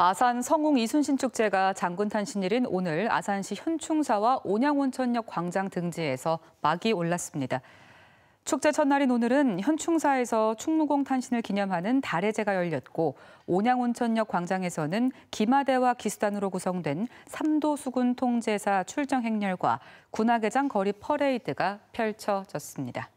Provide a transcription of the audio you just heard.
아산 성웅 이순신 축제가 장군 탄신일인 오늘 아산시 현충사와 온양온천역 광장 등지에서 막이 올랐습니다. 축제 첫날인 오늘은 현충사에서 충무공 탄신을 기념하는 달의 제가 열렸고 온양온천역 광장에서는 기마대와 기수단으로 구성된 삼도수군 통제사 출정 행렬과 군악회장 거리 퍼레이드가 펼쳐졌습니다.